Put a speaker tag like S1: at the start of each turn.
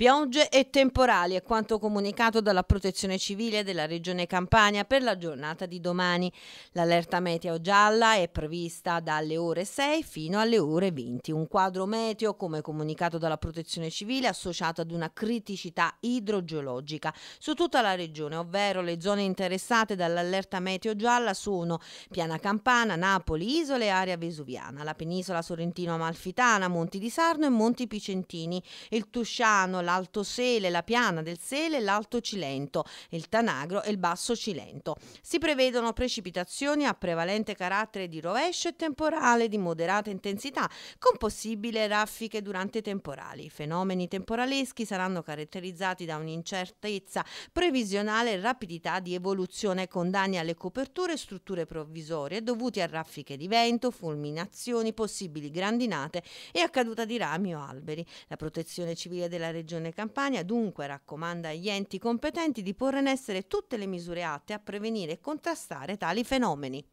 S1: Piogge e temporali è quanto comunicato dalla Protezione Civile della Regione Campania per la giornata di domani. L'allerta meteo gialla è prevista dalle ore 6 fino alle ore 20. Un quadro meteo, come comunicato dalla Protezione Civile, associato ad una criticità idrogeologica su tutta la regione, ovvero le zone interessate dall'allerta meteo gialla sono Piana Campana, Napoli, Isole, e area vesuviana, la penisola sorrentino-amalfitana, Monti di Sarno e Monti Picentini, il Tusciano, la l'Alto Sele, la Piana del Sele, l'Alto Cilento, il Tanagro e il Basso Cilento. Si prevedono precipitazioni a prevalente carattere di rovescio e temporale di moderata intensità, con possibili raffiche durante i temporali. I fenomeni temporaleschi saranno caratterizzati da un'incertezza previsionale e rapidità di evoluzione con danni alle coperture e strutture provvisorie dovuti a raffiche di vento, fulminazioni, possibili grandinate e a caduta di rami o alberi. La protezione civile della regione Regione Campania dunque raccomanda agli enti competenti di porre in essere tutte le misure atte a prevenire e contrastare tali fenomeni.